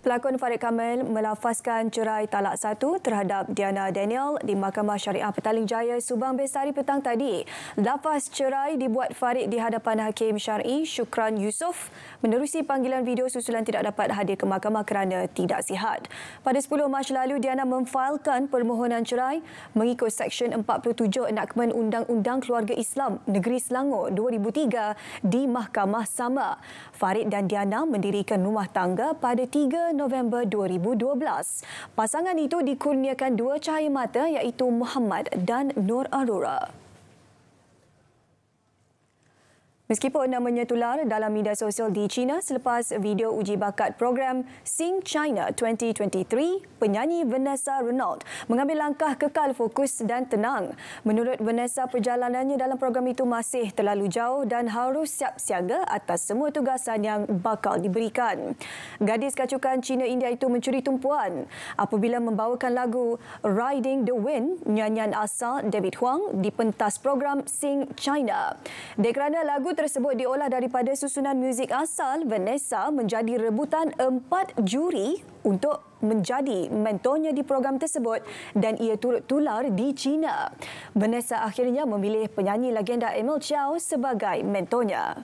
Pelakon Farid Kamil melafazkan cerai talak satu terhadap Diana Daniel di Mahkamah Syariah Petaling Jaya Subang Besari petang tadi. Lafaz cerai dibuat Farid di hadapan Hakim Syari Syukran Yusof menerusi panggilan video susulan tidak dapat hadir ke mahkamah kerana tidak sihat. Pada 10 Mac lalu, Diana memfailkan permohonan cerai mengikut Seksyen 47 Enakmen Undang-Undang Keluarga Islam Negeri Selangor 2003 di Mahkamah Sama. Farid dan Diana mendirikan rumah tangga pada 3 3 November 2012. Pasangan itu dikurniakan dua cahaya mata iaitu Muhammad dan Nur Aurora. Meskipun namanya tular dalam media sosial di China selepas video uji bakat program Sing China 2023, penyanyi Vanessa Renault mengambil langkah kekal fokus dan tenang. Menurut Vanessa, perjalanannya dalam program itu masih terlalu jauh dan harus siap siaga atas semua tugasan yang bakal diberikan. Gadis kacukan China India itu mencuri tumpuan apabila membawakan lagu Riding the Wind, nyanyian asal David Huang di pentas program Sing China. Dan lagu tersebut diolah daripada susunan muzik asal Vanessa menjadi rebutan empat juri untuk menjadi mentornya di program tersebut dan ia turut tular di China. Vanessa akhirnya memilih penyanyi legenda Emil Chow sebagai mentornya.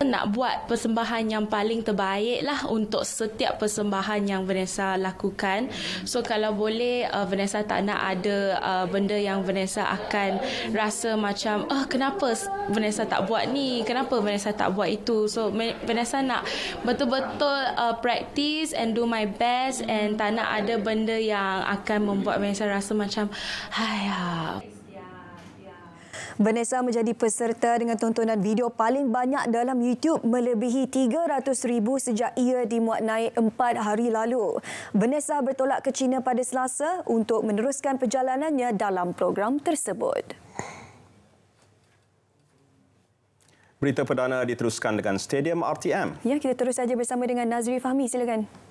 nak buat persembahan yang paling terbaik lah untuk setiap persembahan yang Vanessa lakukan. So kalau boleh uh, Vanessa tak nak ada uh, benda yang Vanessa akan rasa macam ah oh, kenapa Vanessa tak buat ni? Kenapa Vanessa tak buat itu? So Vanessa nak betul-betul uh, practice and do my best and tak nak ada benda yang akan membuat Vanessa rasa macam ayah Vanessa menjadi peserta dengan tontonan video paling banyak dalam YouTube melebihi 300,000 sejak ia dimuat naik 4 hari lalu. Vanessa bertolak ke China pada Selasa untuk meneruskan perjalanannya dalam program tersebut. Berita perdana diteruskan dengan Stadium RTM. Ya, kita terus saja bersama dengan Nazri Fahmi. Silakan.